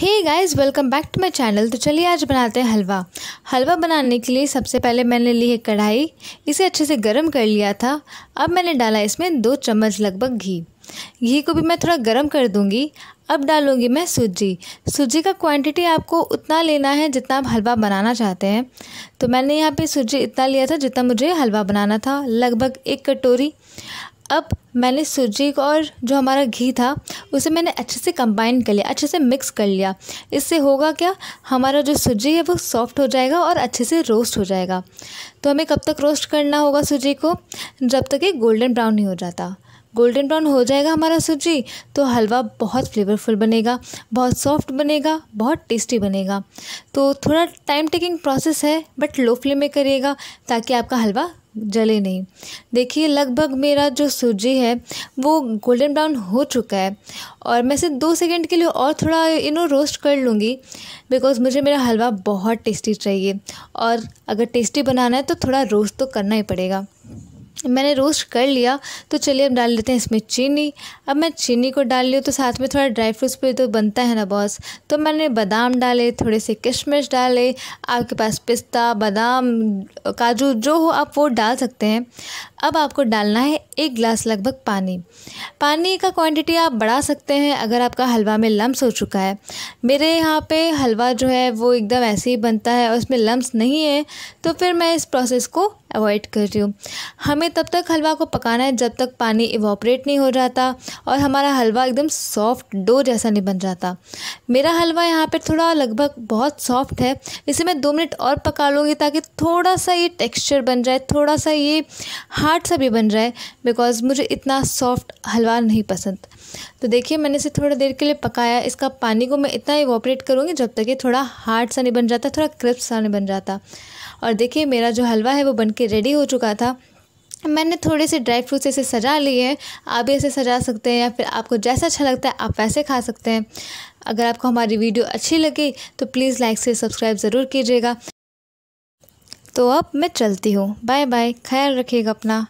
hey guys welcome back to my channel तो चलिए आज बनाते हैं हलवा हलवा बनाने के लिए सबसे पहले मैंने ली है कढ़ाई इसे अच्छे से गर्म कर लिया था अब मैंने डाला इसमें दो चम्मच लगभग घी घी को भी मैं थोड़ा गर्म कर दूंगी अब डालूंगी मैं सूजी सूजी का क्वांटिटी आपको उतना लेना है जितना आप हलवा बनाना चाहते हैं तो मैंने यहाँ पे सूजी इतना लिया था जितना मुझे हलवा बनाना था लगभग एक कटोरी अब मैंने सूजी को और जो हमारा घी था उसे मैंने अच्छे से कंबाइन कर लिया अच्छे से मिक्स कर लिया इससे होगा क्या हमारा जो सूजी है वो सॉफ्ट हो जाएगा और अच्छे से रोस्ट हो जाएगा तो हमें कब तक रोस्ट करना होगा सूजी को जब तक ये गोल्डन ब्राउन नहीं हो जाता गोल्डन ब्राउन हो जाएगा हमारा सूजी तो हलवा बहुत फ्लेवरफुल बनेगा बहुत सॉफ्ट बनेगा बहुत टेस्टी बनेगा तो थोड़ा टाइम टेकिंग प्रोसेस है बट लो फ्लेम में करिएगा ताकि आपका हलवा जले नहीं देखिए लगभग मेरा जो सूजी है वो गोल्डन ब्राउन हो चुका है और मैं सिर्फ दो सेकंड के लिए और थोड़ा यू नो रोस्ट कर लूँगी बिकॉज़ मुझे मेरा हलवा बहुत टेस्टी चाहिए और अगर टेस्टी बनाना है तो थोड़ा रोस्ट तो करना ही पड़ेगा मैंने रोस्ट कर लिया तो चलिए अब डाल लेते हैं इसमें चीनी अब मैं चीनी को डाल ली तो साथ में थोड़ा ड्राई फ्रूट्स भी तो बनता है ना बॉस तो मैंने बादाम डाले थोड़े से किशमिश डाले आपके पास पिस्ता बादाम काजू जो हो आप वो डाल सकते हैं अब आपको डालना है एक ग्लास लगभग पानी पानी का क्वांटिटी आप बढ़ा सकते हैं अगर आपका हलवा में लम्स हो चुका है मेरे यहाँ पे हलवा जो है वो एकदम ऐसे ही बनता है और उसमें लम्स नहीं है तो फिर मैं इस प्रोसेस को अवॉइड कर रही हूँ हमें तब तक हलवा को पकाना है जब तक पानी इवॉपरेट नहीं हो जाता और हमारा हलवा एकदम सॉफ्ट डो जैसा नहीं बन जाता मेरा हलवा यहाँ पर थोड़ा लगभग बहुत सॉफ्ट है इसे मैं दो मिनट और पका लूँगी ताकि थोड़ा सा ये टेक्स्चर बन जाए थोड़ा सा ये हाँ हार्ड सा भी बन रहा है बिकॉज़ मुझे इतना सॉफ्ट हलवा नहीं पसंद तो देखिए मैंने इसे थोड़ी देर के लिए पकाया इसका पानी को मैं इतना इवॉपरेट करूँगी जब तक ये थोड़ा हार्ड सा नहीं बन जाता थोड़ा क्रिस्प सा नहीं बन जाता और देखिए मेरा जो हलवा है वो बन के रेडी हो चुका था मैंने थोड़े से ड्राई फ्रूट्स इसे सजा लिए हैं आप भी इसे सजा सकते हैं या फिर आपको जैसा अच्छा लगता है आप वैसे खा सकते हैं अगर आपको हमारी वीडियो अच्छी लगी तो प्लीज़ लाइक से सब्सक्राइब ज़रूर कीजिएगा तो अब मैं चलती हूँ बाय बाय ख्याल रखिएगा अपना